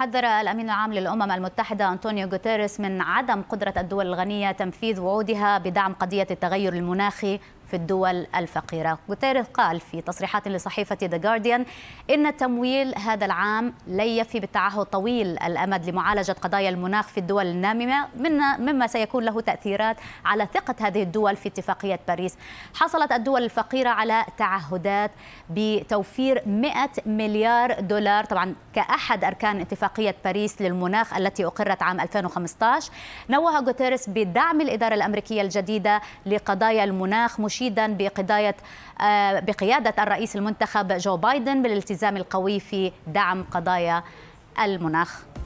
حذر الأمين العام للأمم المتحدة أنطونيو غوتيريس من عدم قدرة الدول الغنية تنفيذ وعودها بدعم قضية التغير المناخي في الدول الفقيرة غوتيريز قال في تصريحات لصحيفة ذا جارديان إن التمويل هذا العام لن يفي بالتعهد طويل الأمد لمعالجة قضايا المناخ في الدول الناممة مما سيكون له تأثيرات على ثقة هذه الدول في اتفاقية باريس حصلت الدول الفقيرة على تعهدات بتوفير 100 مليار دولار طبعا كأحد أركان اتفاقية باريس للمناخ التي أقرت عام 2015 نوه غوتيريز بدعم الإدارة الأمريكية الجديدة لقضايا المناخ مش رشيدا بقضاية آه، بقيادة الرئيس المنتخب جو بايدن بالالتزام القوي في دعم قضايا المناخ